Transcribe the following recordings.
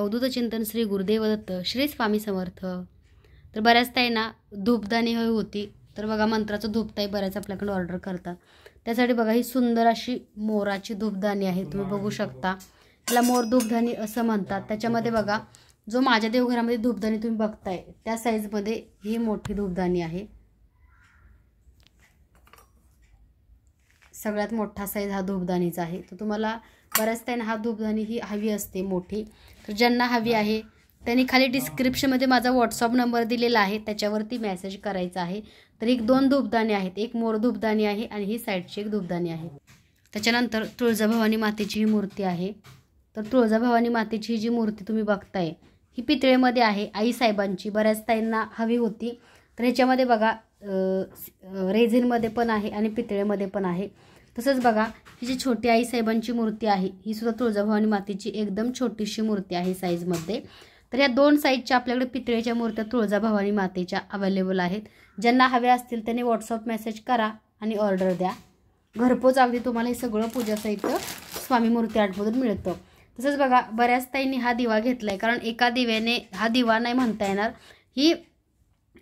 अवधूत चिंतन श्री गुरुदेवदत्त श्री स्वामी समर्थ तर आहे ना धूपदाणी हवी होती तर बघा मंत्राचं धूपताई बऱ्याच आपल्याकडे ऑर्डर करतात त्यासाठी बघा ही सुंदर अशी मोराची धूपदाणी आहे तुम्ही बघू शकता त्याला मोर धूपधानी असं म्हणतात त्याच्यामध्ये बघा जो माझ्या देवघरामध्ये धूपदाणी तुम्ही बघताय त्या साईजमध्ये ही मोठी धूपदाणी आहे सगळ्यात मोठा साईज हा धूपदाणीचा आहे तो तुम्हाला बऱ्याच त्यांना हा धूपदाणी ही हवी असते मोठी तर ज्यांना हवी आहे त्यांनी खाली डिस्क्रिप्शनमध्ये माझा व्हॉट्सअप नंबर दिलेला आहे त्याच्यावरती मेसेज करायचा आहे तर एक दोन धूपदाणी आहेत एक मोर धूपदाणी आहे आणि ही साईडची एक धूपदाणी आहे त्याच्यानंतर तुळजाभवानी मातेची ही मूर्ती आहे तर तुळजाभवानी मातेची ही जी मूर्ती तुम्ही बघताय ही पितळेमध्ये आहे आईसाहेबांची बऱ्याच ताईंना हवी होती तर ह्याच्यामध्ये बघा रेझिनमध्ये पण आहे आणि पितळेमध्ये पण आहे तसंच बघा ही जी छोटी आई साहेबांची मूर्ती आहे ही सुद्धा तुळजाभवानी मातेची एकदम छोटीशी मूर्ती आहे साईजमध्ये तर या दोन साईजच्या आपल्याकडे पितळेच्या मूर्त्या तुळजाभवानी मातेच्या अवेलेबल आहेत ज्यांना हव्या असतील त्यांनी व्हॉट्सअप मेसेज करा आणि ऑर्डर द्या घरपोच अगदी तुम्हाला हे सगळं पूजा साहित्य स्वामी मूर्ती आठमधून मिळतं तसंच बघा बऱ्याच ताईंनी हा दिवा घेतला आहे कारण एका दिव्याने हा दिवा नाही म्हणता येणार ही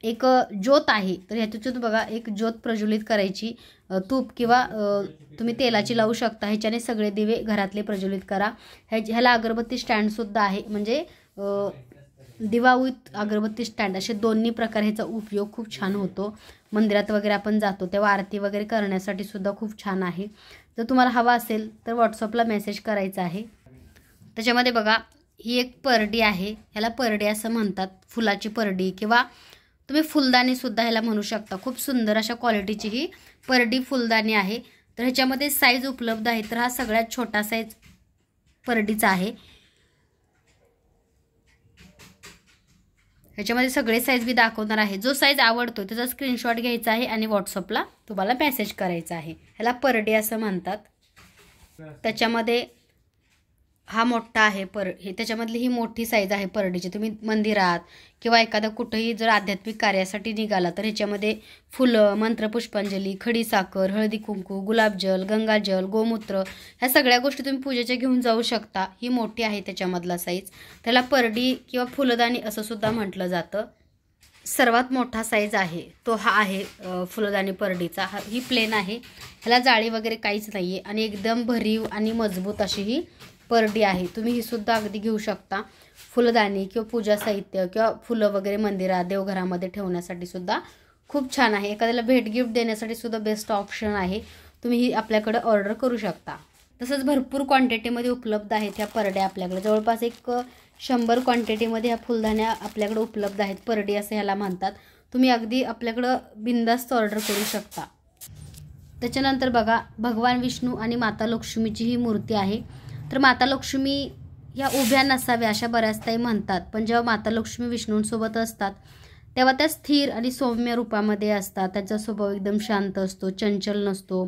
एक ज्योत आहे तर ह्याच्यातून बघा एक ज्योत प्रज्वलित करायची तूप किंवा तुम्ही तेलाची लावू शकता ह्याच्याने सगळे दिवे घरातले प्रज्वलित करा ह्या ह्याला अगरबत्ती स्टँडसुद्धा आहे म्हणजे दिवा विथ अगरबत्ती स्टँड असे दोन्ही प्रकार ह्याचा उपयोग खूप छान होतो मंदिरात वगैरे आपण जातो तेव्हा आरती वगैरे करण्यासाठी सुद्धा खूप छान आहे जर तुम्हाला हवा असेल तर व्हॉट्सअपला मेसेज करायचा आहे त्याच्यामध्ये बघा ही एक परडी आहे ह्याला परडी असं म्हणतात फुलाची परडी किंवा तुम्ही फुलदाणीसुद्धा ह्याला म्हणू शकता खूप सुंदर अशा क्वालिटीची ही परडी फुलदाणी आहे तर ह्याच्यामध्ये साईज उपलब्ध आहे तर हा सगळ्यात छोटा साईज परडीचा आहे ह्याच्यामध्ये सगळे साईज मी दाखवणार आहे जो साईज आवडतो त्याचा स्क्रीनशॉट घ्यायचा आहे आणि व्हॉट्सअपला तुम्हाला मेसेज करायचा आहे ह्याला परडे असं म्हणतात त्याच्यामध्ये हा मोठा आहे पर हे त्याच्यामधली ही मोठी साईज आहे परडीची तुम्ही मंदिरात किंवा एखादं कुठंही जर आध्यात्मिक कार्यासाठी निघाला तर ह्याच्यामध्ये फुलं मंत्र पुष्पांजली खडी साखर हळदी कुंकू गुलाबजल गंगाजल गोमूत्र ह्या सगळ्या गोष्टी तुम्ही पूजेच्या घेऊन जाऊ शकता ही मोठी आहे त्याच्यामधला साईज त्याला परडी किंवा फुलदाणी असं सुद्धा म्हटलं जातं सर्वात मोठा साईज आहे तो हा आहे फुलदाणी परडीचा हा ही प्लेन आहे ह्याला जाळी वगैरे काहीच नाही आहे आणि एकदम भरीव आणि मजबूत अशी ही परडी आहे तुम्ही ही सुद्धा अगदी घेऊ शकता फुलदाणी किंवा पूजा साहित्य किंवा फुलं वगैरे मंदिरात देवघरामध्ये ठेवण्यासाठी सुद्धा खूप छान आहे एखाद्याला भेट गिफ्ट देण्यासाठी सुद्धा बेस्ट ऑप्शन आहे तुम्ही ही आपल्याकडे ऑर्डर करू शकता तसंच भरपूर क्वांटिटीमध्ये उपलब्ध आहेत ह्या परड्या आपल्याकडे जवळपास एक शंभर क्वांटिटीमध्ये ह्या फुलदाण्या आपल्याकडे उपलब्ध आहेत परडी असं ह्याला म्हणतात तुम्ही अगदी आपल्याकडं बिंदास्त ऑर्डर करू शकता त्याच्यानंतर बघा भगवान विष्णू आणि माता लक्ष्मीची ही मूर्ती आहे तर माता लक्ष्मी या उभ्या नसाव्या अशा बऱ्याचताही म्हणतात पण जेव्हा माता लक्ष्मी विष्णूंसोबत असतात तेव्हा त्या स्थिर आणि सौम्य रूपामध्ये असतात त्यांचा स्वभाव एकदम शांत असतो चंचल नसतो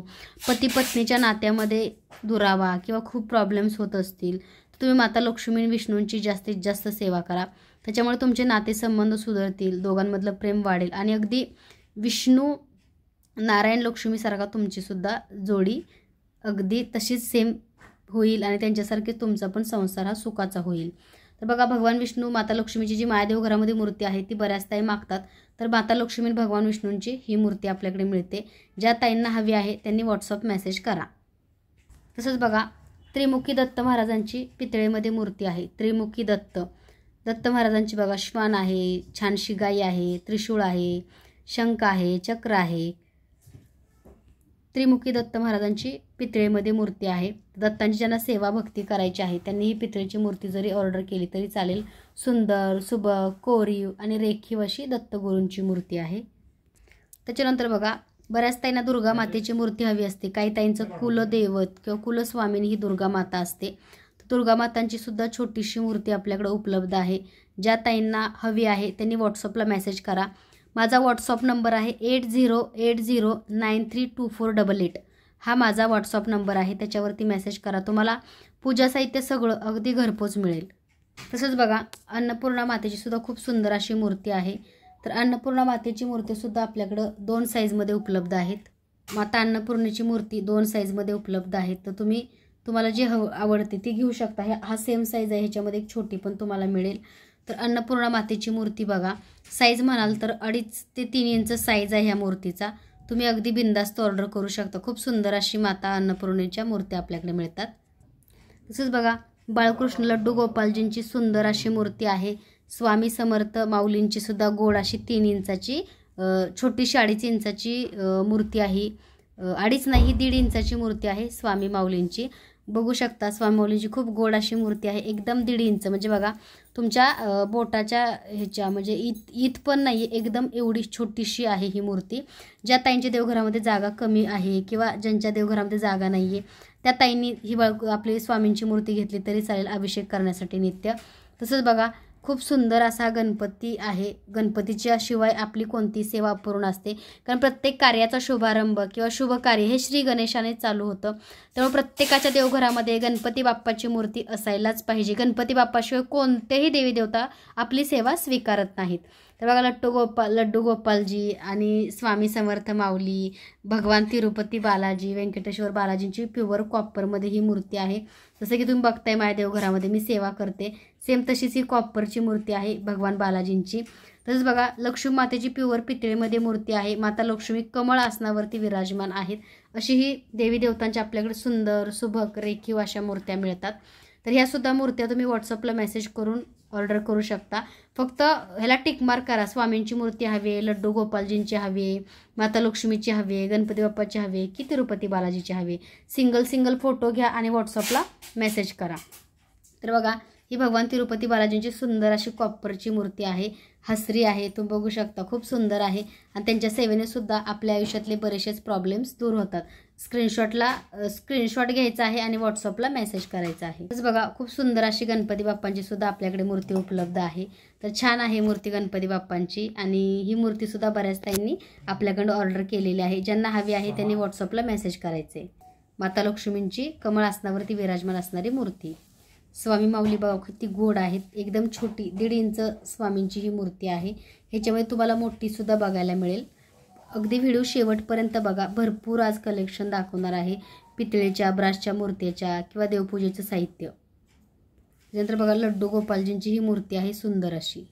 पती पत्नीच्या नात्यामध्ये दुरावा किंवा खूप प्रॉब्लेम्स होत असतील तर तुम्ही माता लक्ष्मी आणि विष्णूंची जास्तीत जास्त सेवा करा त्याच्यामुळे तुमचे नातेसंबंध सुधारतील दोघांमधलं प्रेम वाढेल आणि अगदी विष्णू नारायण लक्ष्मीसारखा तुमचीसुद्धा जोडी अगदी तशीच सेम होईल आणि त्यांच्यासारखे तुमचा पण संसार हा सुखाचा होईल तर बघा भगवान विष्णू माता लक्ष्मीची जी मायादेव घरामध्ये मूर्ती आहे ती बऱ्याच ताई मागतात तर माता लक्ष्मी भगवान विष्णूंची ही मूर्ती आपल्याकडे मिळते ज्या ताईंना हवी आहे त्यांनी व्हॉट्सअप मेसेज करा तसंच बघा त्रिमुखी दत्त महाराजांची पितळेमध्ये मूर्ती आहे त्रिमुखी दत्त दत्त महाराजांची बघा श्वान आहे छानशी गाई आहे त्रिशूळ आहे शंख आहे चक्र आहे त्रिमुखी दत्त महाराजांची पितळेमध्ये मूर्ती आहे दत्तांची ज्यांना सेवा भक्ती करायची आहे त्यांनी ही पितळेची मूर्ती जरी ऑर्डर केली तरी चालेल सुंदर सुबक कोरीव आणि रेखीव अशी दत्तगुरूंची मूर्ती आहे त्याच्यानंतर बघा बऱ्याच ताईंना दुर्गा मातेची मूर्ती हवी असते काही ताईंचं कुलदैवत किंवा कुलस्वामिनी ही दुर्गा माता असते दुर्गा मातांची सुद्धा छोटीशी मूर्ती आपल्याकडे उपलब्ध आहे ज्या ताईंना हवी आहे त्यांनी व्हॉट्सअपला मेसेज करा माझा व्हॉट्सअप नंबर आहे eight zero eight zero nine three two four double eight हा माझा व्हॉट्सअप नंबर आहे त्याच्यावरती मेसेज करा तुम्हाला पूजा साहित्य सगळं अगदी घरपोच मिळेल तसंच बघा अन्नपूर्णा मातेची सुद्धा खूप सुंदर अशी मूर्ती आहे तर अन्नपूर्णा मातेची मूर्तीसुद्धा आपल्याकडं दोन साईजमध्ये उपलब्ध आहेत माता अन्नपूर्णेची मूर्ती दोन साईजमध्ये उपलब्ध आहेत तर तुम्ही तुम्हाला जी हव आवडते ती घेऊ शकता हे हा सेम साईज आहे ह्याच्यामध्ये एक छोटी पण तुम्हाला मिळेल तर अन्नपूर्णा मातेची मूर्ती बघा साईज म्हणाल तर अडीच ते तीन इंच साईज आहे ह्या मूर्तीचा तुम्ही अगदी बिंदास्त ऑर्डर करू शकता खूप सुंदर अशी माता अन्नपूर्णेच्या मूर्ती आपल्याकडे मिळतात तसंच बघा बाळकृष्ण लड्डू गोपालजींची सुंदर अशी मूर्ती आहे स्वामी समर्थ माऊलींची सुद्धा गोड अशी तीन इंचाची छोटीशी अडीच इंचाची मूर्ती आहे अडीच नाही दीड इंचाची मूर्ती आहे स्वामी माऊलींची बघू शकता स्वामीवलीची खूप गोड अशी मूर्ती आहे एकदम दीड इंच म्हणजे बघा तुमच्या बोटाच्या ह्याच्या म्हणजे इत इत पण नाही एकदम एवढी छोटीशी आहे ही मूर्ती ज्या ताईंच्या देवघरामध्ये जागा कमी आहे किंवा ज्यांच्या देवघरामध्ये जागा नाही आहे त्या ताईंनी ही बाळ आपली स्वामींची मूर्ती घेतली तरी चालेल अभिषेक करण्यासाठी नित्य तसंच बघा खूप सुंदर असा गणपती आहे गणपतीच्या शिवाय आपली कोणती सेवा पूर्ण असते कारण प्रत्येक कार्याचा शुभारंभ किंवा शुभ कार्य हे श्री गणेशाने चालू होतं त्यामुळे प्रत्येकाच्या देवघरामध्ये गणपती बाप्पाची मूर्ती असायलाच पाहिजे गणपती बाप्पाशिवाय कोणतेही देवी देवता आपली सेवा स्वीकारत नाहीत तर बघा लट्टू गोपाल लड्डू गोपालजी आणि स्वामी समर्थ माऊली भगवान तिरुपती बालाजी व्यंकटेश्वर बालाजींची प्युअर कॉपरमध्ये ही मूर्ती आहे जसं की तुम्ही बघताय माझ्या देवघरामध्ये मी सेवा करते सेम तशीच ही कॉपरची मूर्ती आहे भगवान बालाजींची तसंच बघा लक्ष्मी मातेची प्युअर पितळेमध्ये मूर्ती आहे माता लक्ष्मी कमळ आसनावरती विराजमान आहेत अशी ही देवी देवतांची आपल्याकडे सुंदर सुभक रेखीव अशा मूर्त्या मिळतात तर ह्यासुद्धा मूर्त्या तुम्ही व्हॉट्सअपला मेसेज करून ऑर्डर करू शकता फक्त ह्याला मार्क करा स्वामींची मूर्ती हवी आहे लड्डू गोपालजींची हवी आहे माता लक्ष्मीची हवी आहे गणपती बाप्पाची हवी आहे की तिरुपती बालाजीची हवी सिंगल सिंगल फोटो घ्या आणि व्हॉट्सअपला मेसेज करा तर बघा ही भगवान तिरुपती बालाजींची सुंदर अशी कॉपरची मूर्ती आहे हसरी आहे तुम्ही बघू शकता खूप सुंदर आहे आणि त्यांच्या सेवेने सुद्धा आपल्या आयुष्यातले बरेचसेच प्रॉब्लेम्स दूर होतात स्क्रीनशॉटला स्क्रीनशॉट घ्यायचा आहे आणि व्हॉट्सअपला मेसेज करायचा आहे तसं बघा खूप सुंदर अशी गणपती बाप्पांची सुद्धा आपल्याकडे मूर्ती उपलब्ध आहे तर छान आहे मूर्ती गणपती बाप्पांची आणि ही मूर्तीसुद्धा बऱ्याच त्यांनी आपल्याकडं ऑर्डर केलेली आहे ज्यांना हवी आहे त्यांनी व्हॉट्सअपला मेसेज करायचे माता लक्ष्मींची कमळ आसनावरती विराजमान असणारी मूर्ती स्वामी माऊली बाबा किती गोड आहेत एकदम छोटी दीड इंच स्वामींची ही मूर्ती आहे ह्याच्यामुळे तुम्हाला मोठीसुद्धा बघायला मिळेल अगदी व्हिडिओ शेवटपर्यंत बघा भरपूर आज कलेक्शन दाखवणार आहे पितळेच्या ब्रासच्या मूर्तीच्या किंवा देवपूजेचं साहित्य नंतर बघा लड्डू गोपालजींची ही मूर्ती आहे सुंदर अशी